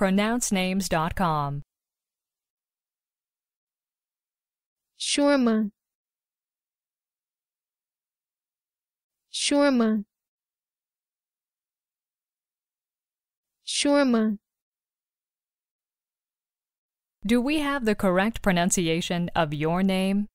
pronouncenames.com. Shawarma. Shawarma. Shawarma. Do we have the correct pronunciation of your name?